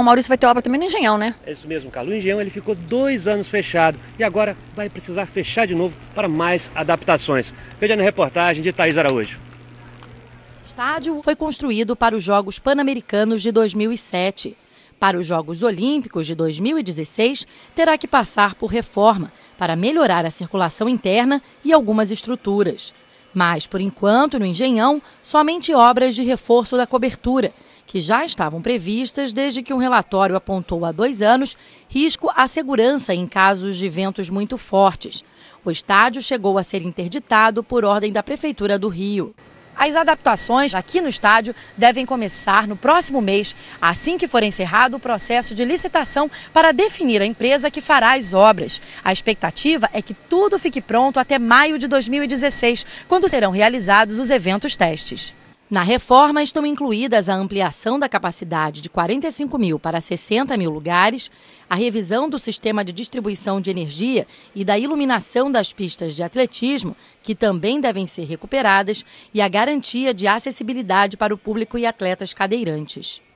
Bom Maurício vai ter obra também no Engenhão, né? É isso mesmo, Carlos. O Engenhão ele ficou dois anos fechado e agora vai precisar fechar de novo para mais adaptações. Veja na reportagem de Thaís Araújo. O estádio foi construído para os Jogos Pan-Americanos de 2007. Para os Jogos Olímpicos de 2016, terá que passar por reforma para melhorar a circulação interna e algumas estruturas. Mas, por enquanto, no Engenhão, somente obras de reforço da cobertura – que já estavam previstas desde que um relatório apontou há dois anos risco à segurança em casos de ventos muito fortes. O estádio chegou a ser interditado por ordem da Prefeitura do Rio. As adaptações aqui no estádio devem começar no próximo mês, assim que for encerrado o processo de licitação para definir a empresa que fará as obras. A expectativa é que tudo fique pronto até maio de 2016, quando serão realizados os eventos testes. Na reforma estão incluídas a ampliação da capacidade de 45 mil para 60 mil lugares, a revisão do sistema de distribuição de energia e da iluminação das pistas de atletismo, que também devem ser recuperadas, e a garantia de acessibilidade para o público e atletas cadeirantes.